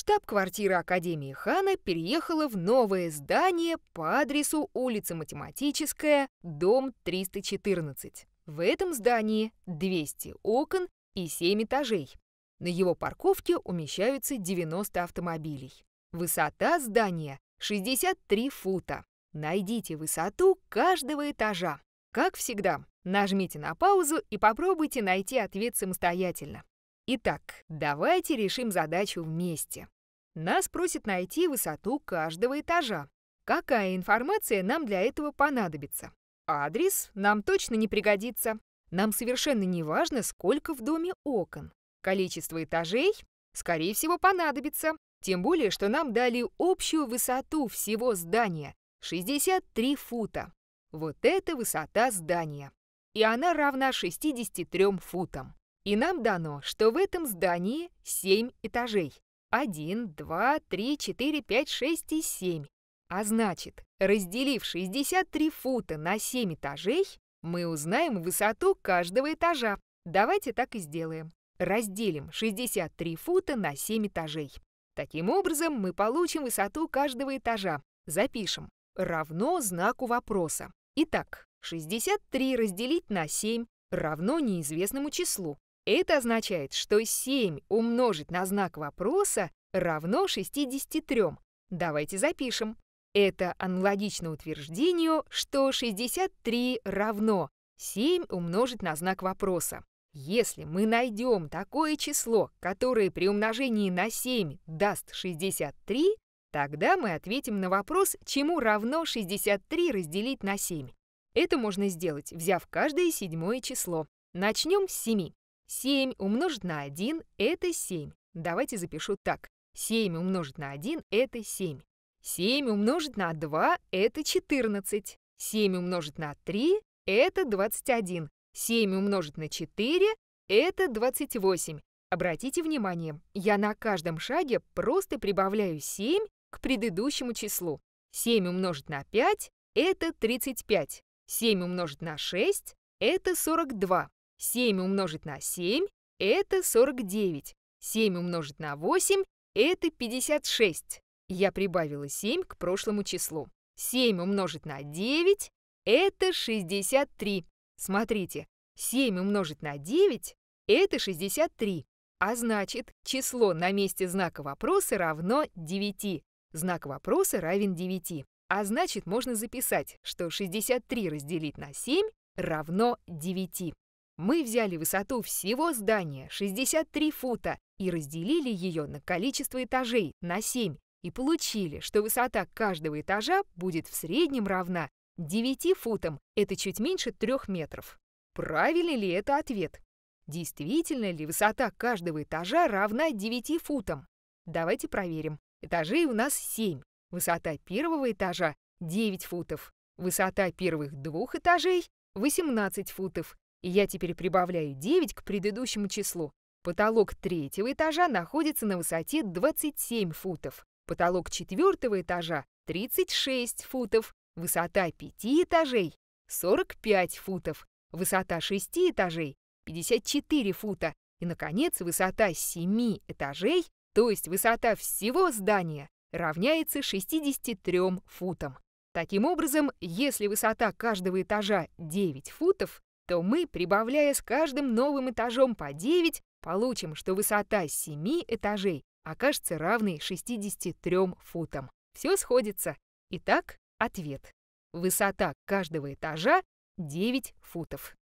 Штаб-квартира Академии Хана переехала в новое здание по адресу улица Математическая, дом 314. В этом здании 200 окон и 7 этажей. На его парковке умещаются 90 автомобилей. Высота здания 63 фута. Найдите высоту каждого этажа. Как всегда, нажмите на паузу и попробуйте найти ответ самостоятельно. Итак, давайте решим задачу вместе. Нас просят найти высоту каждого этажа. Какая информация нам для этого понадобится? Адрес нам точно не пригодится. Нам совершенно не важно, сколько в доме окон. Количество этажей, скорее всего, понадобится. Тем более, что нам дали общую высоту всего здания – 63 фута. Вот это высота здания. И она равна 63 футам. И нам дано, что в этом здании 7 этажей. 1, 2, 3, 4, 5, 6 и 7. А значит, разделив 63 фута на 7 этажей, мы узнаем высоту каждого этажа. Давайте так и сделаем. Разделим 63 фута на 7 этажей. Таким образом, мы получим высоту каждого этажа. Запишем. Равно знаку вопроса. Итак, 63 разделить на 7 равно неизвестному числу. Это означает, что 7 умножить на знак вопроса равно 63. Давайте запишем. Это аналогично утверждению, что 63 равно 7 умножить на знак вопроса. Если мы найдем такое число, которое при умножении на 7 даст 63, тогда мы ответим на вопрос, чему равно 63 разделить на 7. Это можно сделать, взяв каждое седьмое число. Начнем с 7. 7 умножить на 1 — это 7. Давайте запишу так. 7 умножить на 1 — это 7. 7 умножить на 2 — это 14. 7 умножить на 3 — это 21. 7 умножить на 4 — это 28. Обратите внимание, я на каждом шаге просто прибавляю 7 к предыдущему числу. 7 умножить на 5 — это 35. 7 умножить на 6 — это 42. 7 умножить на 7 – это 49. 7 умножить на 8 – это 56. Я прибавила 7 к прошлому числу. 7 умножить на 9 – это 63. Смотрите, 7 умножить на 9 – это 63. А значит, число на месте знака вопроса равно 9. Знак вопроса равен 9. А значит, можно записать, что 63 разделить на 7 равно 9. Мы взяли высоту всего здания 63 фута и разделили ее на количество этажей на 7 и получили, что высота каждого этажа будет в среднем равна 9 футам, это чуть меньше 3 метров. Правильный ли это ответ? Действительно ли высота каждого этажа равна 9 футам? Давайте проверим. Этажей у нас 7. Высота первого этажа 9 футов. Высота первых двух этажей 18 футов. И я теперь прибавляю 9 к предыдущему числу. Потолок третьего этажа находится на высоте 27 футов, потолок четвертого этажа 36 футов, высота пяти этажей 45 футов, высота шести этажей 54 фута и, наконец, высота семи этажей, то есть высота всего здания, равняется 63 футам. Таким образом, если высота каждого этажа 9 футов, то мы, прибавляя с каждым новым этажом по 9, получим, что высота 7 этажей окажется равной 63 футам. Все сходится. Итак, ответ. Высота каждого этажа 9 футов.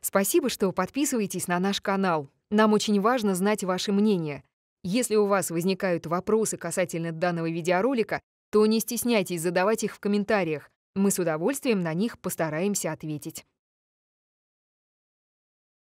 Спасибо, что подписываетесь на наш канал. Нам очень важно знать ваше мнение. Если у вас возникают вопросы касательно данного видеоролика, то не стесняйтесь задавать их в комментариях. Мы с удовольствием на них постараемся ответить.